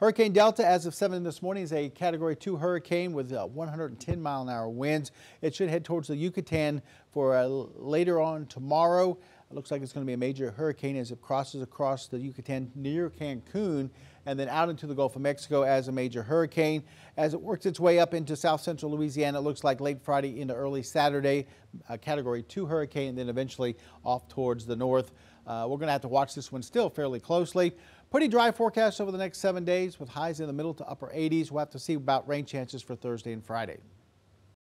Hurricane Delta, as of 7 this morning, is a Category 2 hurricane with uh, 110 mile an hour winds. It should head towards the Yucatan for uh, later on tomorrow. It looks like it's going to be a major hurricane as it crosses across the Yucatan near Cancun and then out into the Gulf of Mexico as a major hurricane. As it works its way up into south central Louisiana, it looks like late Friday into early Saturday, a Category 2 hurricane, and then eventually off towards the north. Uh, we're going to have to watch this one still fairly closely. Pretty dry forecast over the next seven days with highs in the middle to upper 80s. We'll have to see about rain chances for Thursday and Friday.